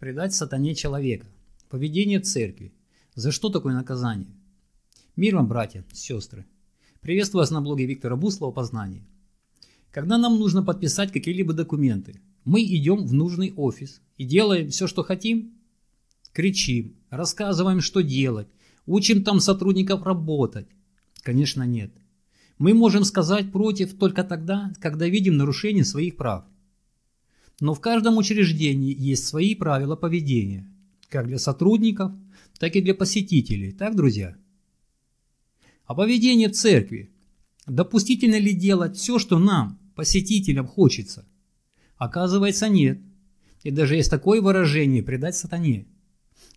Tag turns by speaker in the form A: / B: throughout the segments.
A: Предать сатане человека. Поведение церкви. За что такое наказание? Мир вам, братья, сестры. Приветствую вас на блоге Виктора Буслова «Познание». Когда нам нужно подписать какие-либо документы, мы идем в нужный офис и делаем все, что хотим. Кричим, рассказываем, что делать, учим там сотрудников работать. Конечно, нет. Мы можем сказать против только тогда, когда видим нарушение своих прав – но в каждом учреждении есть свои правила поведения, как для сотрудников, так и для посетителей, так, друзья? А поведение церкви. Допустительно ли делать все, что нам, посетителям, хочется? Оказывается, нет. И даже есть такое выражение «предать сатане».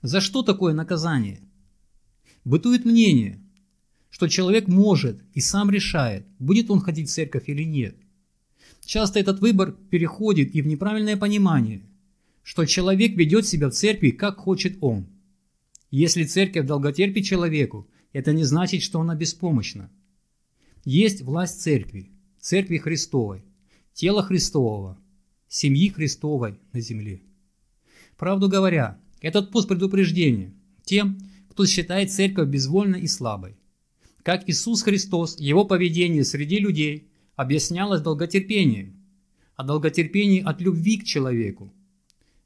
A: За что такое наказание? Бытует мнение, что человек может и сам решает, будет он ходить в церковь или нет. Часто этот выбор переходит и в неправильное понимание, что человек ведет себя в церкви, как хочет он. Если церковь долготерпи человеку, это не значит, что она беспомощна. Есть власть церкви, церкви Христовой, тела Христового, семьи Христовой на земле. Правду говоря, этот пост предупреждение тем, кто считает церковь безвольной и слабой. Как Иисус Христос, его поведение среди людей – объяснялось долготерпением, а долготерпение от любви к человеку.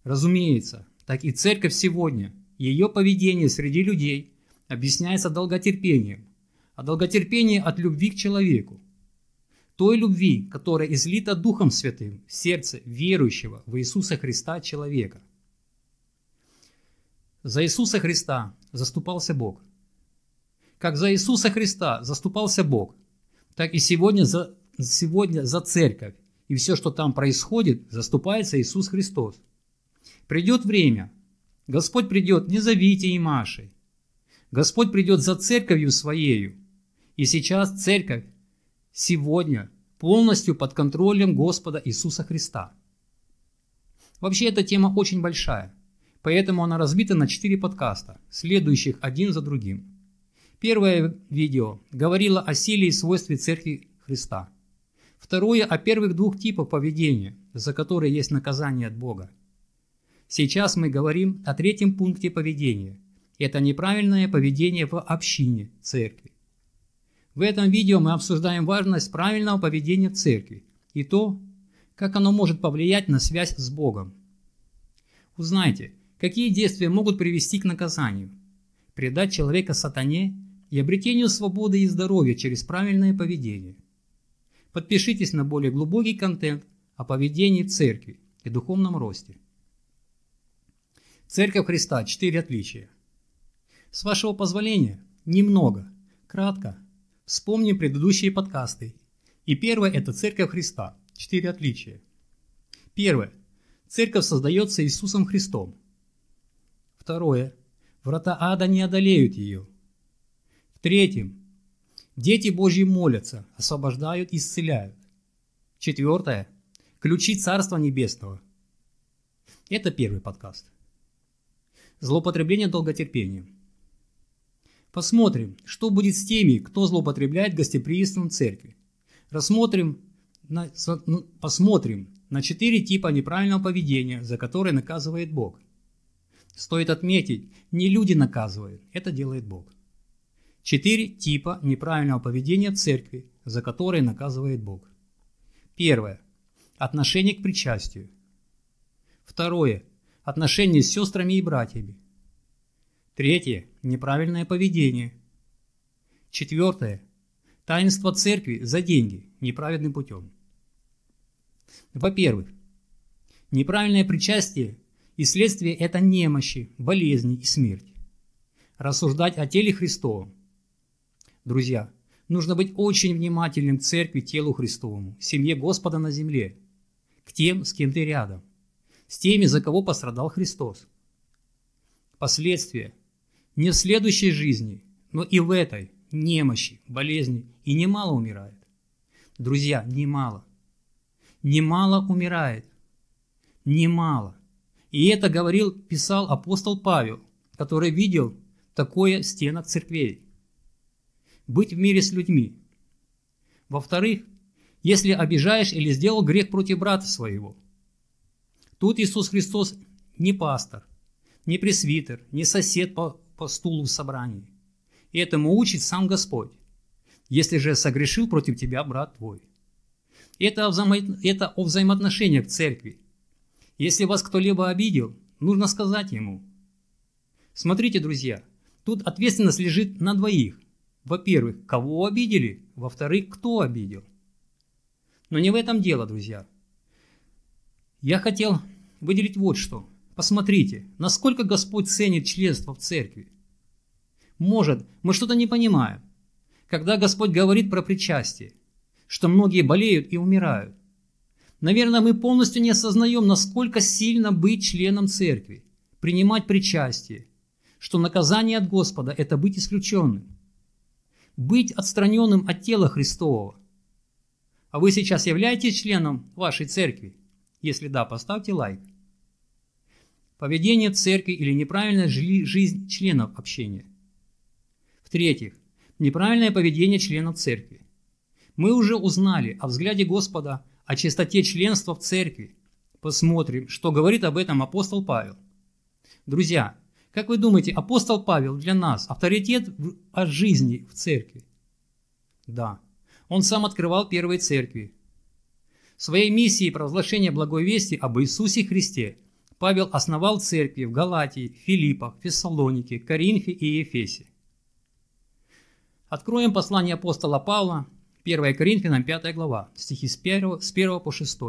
A: Разумеется, так и церковь сегодня, ее поведение среди людей объясняется долготерпением, а долготерпение от любви к человеку. Той любви, которая излита Духом Святым в сердце верующего в Иисуса Христа человека. За Иисуса Христа заступался Бог. Как за Иисуса Христа заступался Бог, так и сегодня за сегодня за церковь и все, что там происходит, заступается Иисус Христос. Придет время. Господь придет не за Витей и Машей. Господь придет за церковью своею. И сейчас церковь сегодня полностью под контролем Господа Иисуса Христа. Вообще эта тема очень большая, поэтому она разбита на четыре подкаста, следующих один за другим. Первое видео говорило о силе и свойстве Церкви Христа – Второе о первых двух типах поведения, за которые есть наказание от Бога. Сейчас мы говорим о третьем пункте поведения. Это неправильное поведение в общине церкви. В этом видео мы обсуждаем важность правильного поведения в церкви и то, как оно может повлиять на связь с Богом. Узнайте, какие действия могут привести к наказанию, предать человека сатане и обретению свободы и здоровья через правильное поведение – Подпишитесь на более глубокий контент о поведении церкви и духовном росте. Церковь Христа. Четыре отличия. С вашего позволения, немного, кратко, вспомним предыдущие подкасты. И первое – это Церковь Христа. Четыре отличия. Первое. Церковь создается Иисусом Христом. Второе. Врата ада не одолеют ее. В третьем. Дети Божьи молятся, освобождают, исцеляют. Четвертое. Ключи Царства Небесного. Это первый подкаст. Злоупотребление долготерпением. Посмотрим, что будет с теми, кто злоупотребляет гостеприимством церкви. Рассмотрим, на, ну, посмотрим на четыре типа неправильного поведения, за которые наказывает Бог. Стоит отметить, не люди наказывают, это делает Бог. Четыре типа неправильного поведения церкви, за которые наказывает Бог. Первое. Отношение к причастию. Второе. Отношение с сестрами и братьями. Третье. Неправильное поведение. Четвертое. Таинство церкви за деньги, неправедным путем. Во-первых, неправильное причастие и следствие это немощи, болезни и смерть. Рассуждать о теле Христовом, Друзья, нужно быть очень внимательным к церкви, телу Христовому, семье Господа на земле, к тем, с кем ты рядом, с теми, за кого пострадал Христос. Последствия не в следующей жизни, но и в этой немощи, болезни, и немало умирает. Друзья, немало. Немало умирает. Немало. И это говорил, писал апостол Павел, который видел такое в стенах церквей быть в мире с людьми. Во-вторых, если обижаешь или сделал грех против брата своего. Тут Иисус Христос не пастор, не пресвитер, не сосед по, по стулу в собрании. И этому учит сам Господь. Если же согрешил против тебя брат твой. Это о, взаимо... это о взаимоотношениях в церкви. Если вас кто-либо обидел, нужно сказать ему. Смотрите, друзья, тут ответственность лежит на двоих. Во-первых, кого обидели? Во-вторых, кто обидел? Но не в этом дело, друзья. Я хотел выделить вот что. Посмотрите, насколько Господь ценит членство в церкви. Может, мы что-то не понимаем. Когда Господь говорит про причастие, что многие болеют и умирают, наверное, мы полностью не осознаем, насколько сильно быть членом церкви, принимать причастие, что наказание от Господа – это быть исключенным быть отстраненным от тела Христового. А вы сейчас являетесь членом вашей церкви? Если да, поставьте лайк. Поведение церкви или неправильная жизнь членов общения. В-третьих, неправильное поведение членов церкви. Мы уже узнали о взгляде Господа, о чистоте членства в церкви. Посмотрим, что говорит об этом апостол Павел. Друзья, как вы думаете, апостол Павел для нас авторитет о жизни в церкви? Да. Он сам открывал первые церкви. В своей миссии провозглашения благой вести об Иисусе Христе Павел основал церкви в Галатии, Филиппах, Фессалонике, Коринфе и Ефесе. Откроем послание апостола Павла, 1 Коринфянам 5 глава, стихи с 1, с 1 по 6.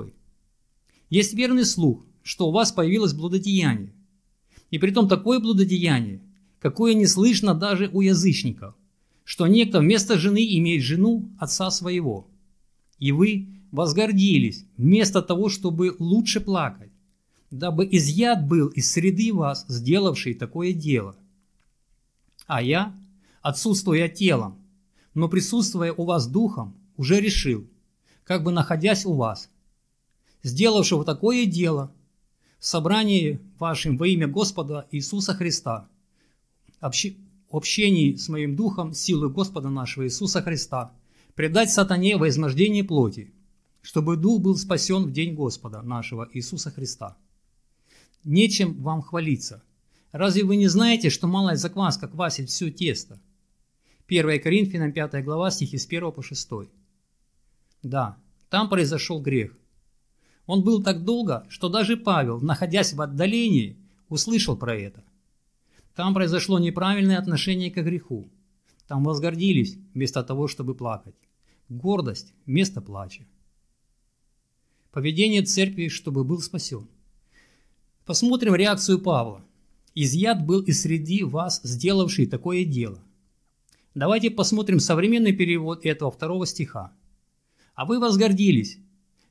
A: «Есть верный слух, что у вас появилось блудодеяние, и при том такое блудодеяние, какое не слышно даже у язычников, что некто вместо жены имеет жену отца своего. И вы возгордились, вместо того, чтобы лучше плакать, дабы изъят был из среды вас, сделавший такое дело. А я, отсутствуя телом, но присутствуя у вас духом, уже решил, как бы находясь у вас, сделавшего такое дело – в собрании вашим во имя Господа Иисуса Христа, общении с моим духом силы Господа нашего Иисуса Христа, предать сатане во измождение плоти, чтобы дух был спасен в день Господа нашего Иисуса Христа. Нечем вам хвалиться. Разве вы не знаете, что малая закваска квасит все тесто? 1 Коринфянам 5 глава стихи с 1 по 6. Да, там произошел грех – он был так долго, что даже Павел, находясь в отдалении, услышал про это. Там произошло неправильное отношение к греху. Там возгордились вместо того, чтобы плакать. Гордость вместо плача. Поведение церкви, чтобы был спасен. Посмотрим реакцию Павла. Изъят был и среди вас, сделавший такое дело. Давайте посмотрим современный перевод этого второго стиха. А вы возгордились,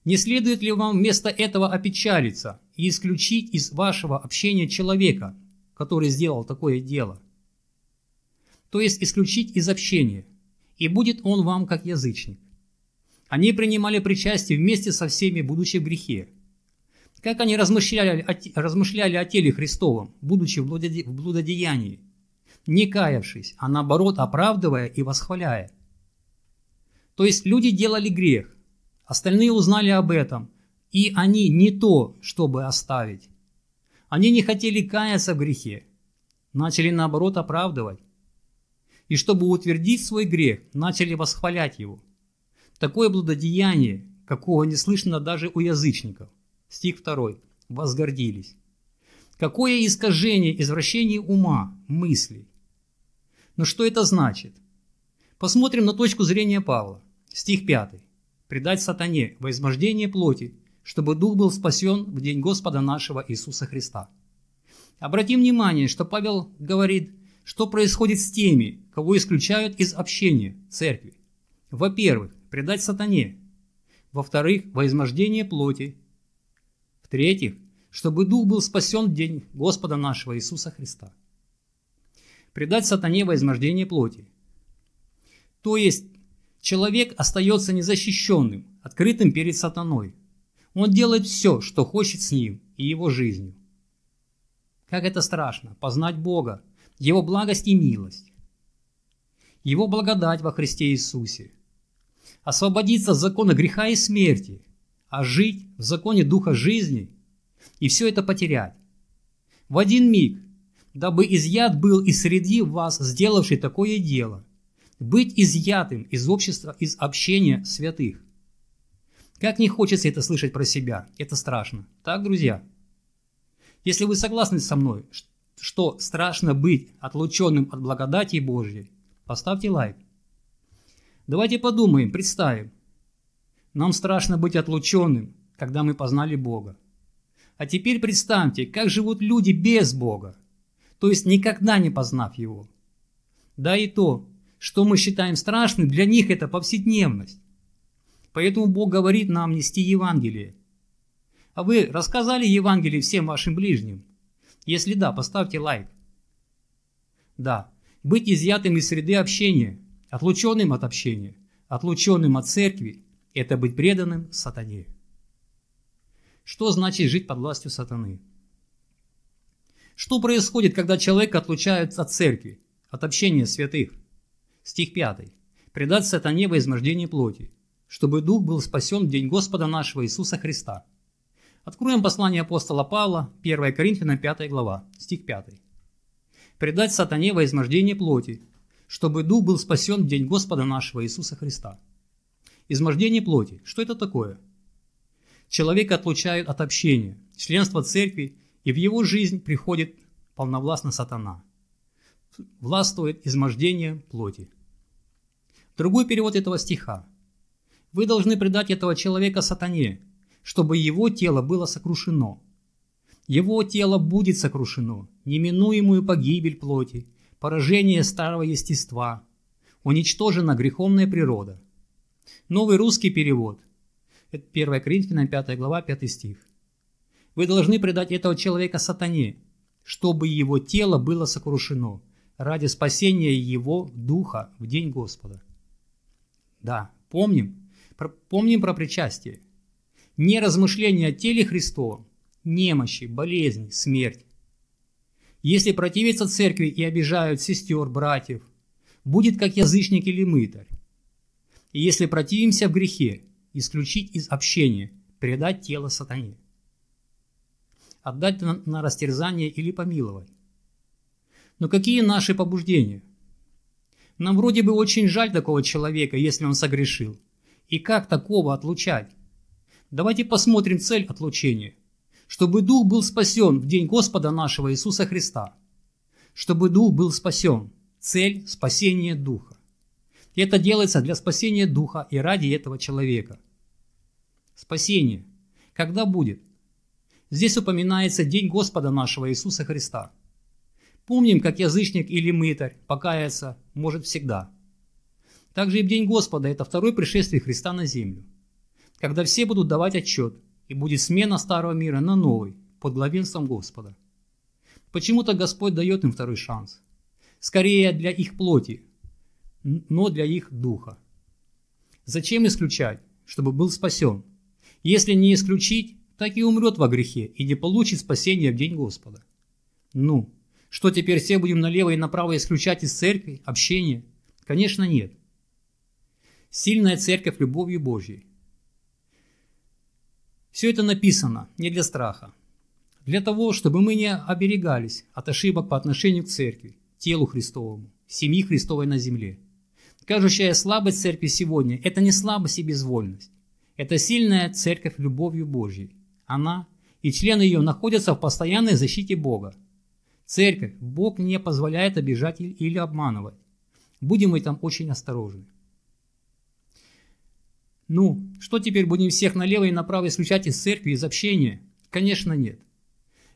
A: не следует ли вам вместо этого опечалиться и исключить из вашего общения человека, который сделал такое дело? То есть исключить из общения, и будет он вам как язычник. Они принимали причастие вместе со всеми, будучи в грехе. Как они размышляли о, размышляли о теле Христовом, будучи в блудодеянии, не каявшись, а наоборот оправдывая и восхваляя. То есть люди делали грех, Остальные узнали об этом, и они не то, чтобы оставить. Они не хотели каяться в грехе, начали наоборот оправдывать. И чтобы утвердить свой грех, начали восхвалять его. Такое блудодеяние, какого не слышно даже у язычников. Стих 2. Возгордились. Какое искажение, извращение ума, мыслей. Но что это значит? Посмотрим на точку зрения Павла. Стих 5 предать сатане во измождение плоти, чтобы дух был спасен в день Господа нашего Иисуса Христа. Обратим внимание, что Павел говорит, что происходит с теми, кого исключают из общения церкви. Во-первых, предать сатане. Во-вторых, во измождение плоти. В-третьих, чтобы дух был спасен в день Господа нашего Иисуса Христа. Предать сатане во измождение плоти. То есть Человек остается незащищенным, открытым перед сатаной. Он делает все, что хочет с ним и его жизнью. Как это страшно, познать Бога, Его благость и милость. Его благодать во Христе Иисусе. Освободиться от закона греха и смерти, а жить в законе Духа жизни и все это потерять. В один миг, дабы изъят был из среди вас, сделавший такое дело, быть изъятым из общества, из общения святых. Как не хочется это слышать про себя, это страшно. Так, друзья? Если вы согласны со мной, что страшно быть отлученным от благодати Божьей, поставьте лайк. Давайте подумаем, представим. Нам страшно быть отлученным, когда мы познали Бога. А теперь представьте, как живут люди без Бога, то есть никогда не познав Его. Да и то, что мы считаем страшным, для них это повседневность. Поэтому Бог говорит нам нести Евангелие. А вы рассказали Евангелие всем вашим ближним? Если да, поставьте лайк. Да, быть изъятым из среды общения, отлученным от общения, отлученным от церкви – это быть преданным сатане. Что значит жить под властью сатаны? Что происходит, когда человек отлучается от церкви, от общения святых – Стих 5. «Предать сатане во измождении плоти, чтобы дух был спасен в день Господа нашего Иисуса Христа». Откроем послание апостола Павла, 1 Коринфянам 5 глава, стих 5. «Предать сатане во измождение плоти, чтобы дух был спасен в день Господа нашего Иисуса Христа». Измождение плоти. Что это такое? Человека отлучают от общения, членства церкви, и в его жизнь приходит полновластно сатана. Властвует измождение плоти. Другой перевод этого стиха. «Вы должны предать этого человека сатане, чтобы его тело было сокрушено. Его тело будет сокрушено, неминуемую погибель плоти, поражение старого естества, уничтожена греховная природа». Новый русский перевод. Это 1 Коринфянам 5 глава 5 стих. «Вы должны предать этого человека сатане, чтобы его тело было сокрушено, ради спасения его духа в день Господа». Да, помним. Про, помним про причастие. Не размышление о теле Христовом, немощи, болезни, смерть. Если противиться церкви и обижают сестер, братьев, будет как язычник или мытарь. И если противимся в грехе, исключить из общения, предать тело сатане. Отдать на, на растерзание или помиловать. Но какие наши побуждения? Нам вроде бы очень жаль такого человека, если он согрешил. И как такого отлучать? Давайте посмотрим цель отлучения. Чтобы дух был спасен в день Господа нашего Иисуса Христа. Чтобы дух был спасен. Цель – спасение духа. Это делается для спасения духа и ради этого человека. Спасение. Когда будет? Здесь упоминается день Господа нашего Иисуса Христа – Помним, как язычник или мытарь покаяться может всегда. Также и в день Господа – это второе пришествие Христа на землю, когда все будут давать отчет, и будет смена старого мира на новый, под главенством Господа. Почему-то Господь дает им второй шанс. Скорее для их плоти, но для их духа. Зачем исключать, чтобы был спасен? Если не исключить, так и умрет во грехе и не получит спасения в день Господа. Ну, что теперь все будем налево и направо исключать из церкви, общения? Конечно, нет. Сильная церковь любовью Божьей. Все это написано не для страха, для того, чтобы мы не оберегались от ошибок по отношению к церкви, телу Христовому, семьи Христовой на земле. Кажущая слабость церкви сегодня – это не слабость и безвольность. Это сильная церковь любовью Божьей. Она и члены ее находятся в постоянной защите Бога – Церковь, Бог не позволяет обижать или обманывать. Будем мы там очень осторожны. Ну, что теперь будем всех налево и направо исключать из церкви, из общения? Конечно, нет.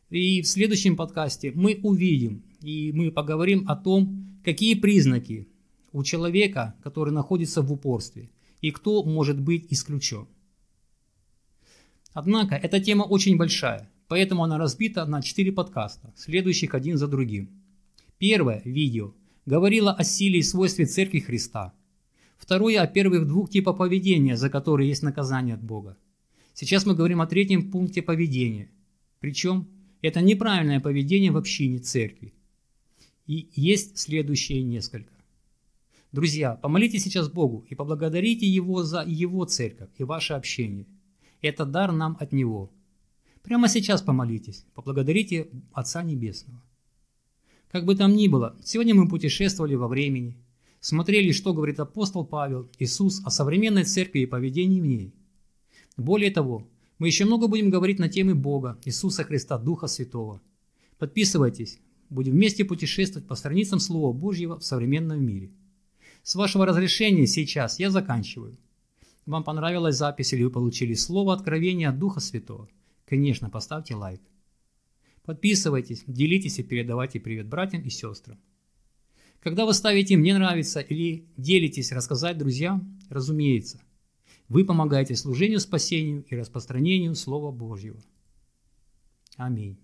A: И в следующем подкасте мы увидим и мы поговорим о том, какие признаки у человека, который находится в упорстве, и кто может быть исключен. Однако эта тема очень большая. Поэтому она разбита на 4 подкаста, следующих один за другим. Первое видео говорило о силе и свойстве Церкви Христа. Второе о первых двух типах поведения, за которые есть наказание от Бога. Сейчас мы говорим о третьем пункте поведения. Причем это неправильное поведение в общине церкви. И есть следующие несколько. Друзья, помолитесь сейчас Богу и поблагодарите Его за Его церковь и ваше общение. Это дар нам от Него – Прямо сейчас помолитесь, поблагодарите Отца Небесного. Как бы там ни было, сегодня мы путешествовали во времени, смотрели, что говорит апостол Павел, Иисус о современной церкви и поведении в ней. Более того, мы еще много будем говорить на темы Бога, Иисуса Христа, Духа Святого. Подписывайтесь, будем вместе путешествовать по страницам Слова Божьего в современном мире. С вашего разрешения сейчас я заканчиваю. Вам понравилась запись или вы получили слово откровения от Духа Святого – Конечно, поставьте лайк. Подписывайтесь, делитесь и передавайте привет братьям и сестрам. Когда вы ставите «мне нравится» или делитесь рассказать друзьям, разумеется, вы помогаете служению, спасению и распространению Слова Божьего. Аминь.